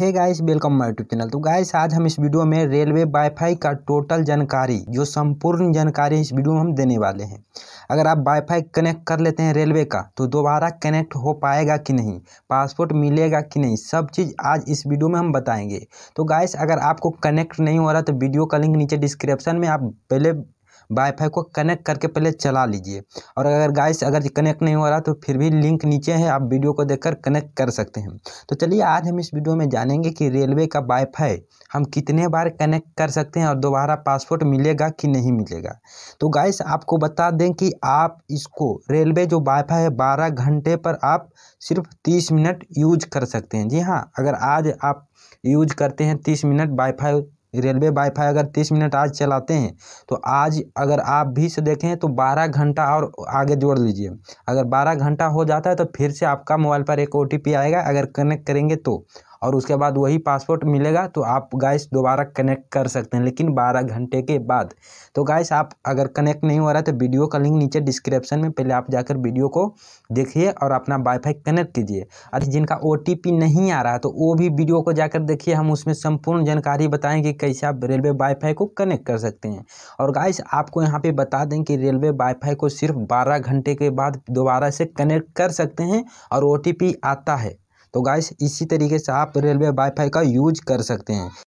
hey guys welcome my YouTube channel तो guys आज हम इस वीडियो में रेलवे वाईफाई का टोटल जानकारी जो संपूर्ण जानकारी इस वीडियो में हम देने वाले हैं अगर आप वाईफाई कनेक्ट कर लेते हैं रेलवे का तो दोबारा कनेक्ट हो पाएगा कि नहीं पासपोर्ट मिलेगा कि नहीं सब चीज़ आज इस वीडियो में हम बताएंगे तो गाइस अगर आपको कनेक्ट नहीं हो रहा तो वीडियो का लिंक नीचे डिस्क्रिप्शन में आप पहले वाईफाई को कनेक्ट करके पहले चला लीजिए और अगर गाइस अगर कनेक्ट नहीं हो रहा तो फिर भी लिंक नीचे है आप वीडियो को देखकर कनेक्ट कर सकते हैं तो चलिए आज हम इस वीडियो में जानेंगे कि रेलवे का वाईफाई हम कितने बार कनेक्ट कर सकते हैं और दोबारा पासपोर्ट मिलेगा कि नहीं मिलेगा तो गाइस आपको बता दें कि आप इसको रेलवे जो वाईफाई है बारह घंटे पर आप सिर्फ तीस मिनट यूज कर सकते हैं जी हाँ अगर आज आप यूज करते हैं तीस मिनट वाईफाई रेलवे वाईफाई अगर तीस मिनट आज चलाते हैं तो आज अगर आप भी से देखें तो बारह घंटा और आगे जोड़ लीजिए अगर बारह घंटा हो जाता है तो फिर से आपका मोबाइल पर एक ओ आएगा अगर कनेक्ट करेंगे तो और उसके बाद वही पासपोर्ट मिलेगा तो आप गाइस दोबारा कनेक्ट कर सकते हैं लेकिन 12 घंटे के बाद तो गाइस आप अगर कनेक्ट नहीं हो रहा तो वीडियो का लिंक नीचे डिस्क्रिप्शन में पहले आप जाकर वीडियो को देखिए और अपना वाईफाई कनेक्ट कीजिए और जिनका ओ नहीं आ रहा है तो वो भी वीडियो को जाकर देखिए हम उसमें संपूर्ण जानकारी बताएँ कि कैसे आप रेलवे वाईफाई को कनेक्ट कर सकते हैं और गाइस आपको यहाँ पर बता दें कि रेलवे वाईफाई को सिर्फ बारह घंटे के बाद दोबारा से कनेक्ट कर सकते हैं और ओ आता है तो गाइस इसी तरीके से आप रेलवे वाईफाई का यूज कर सकते हैं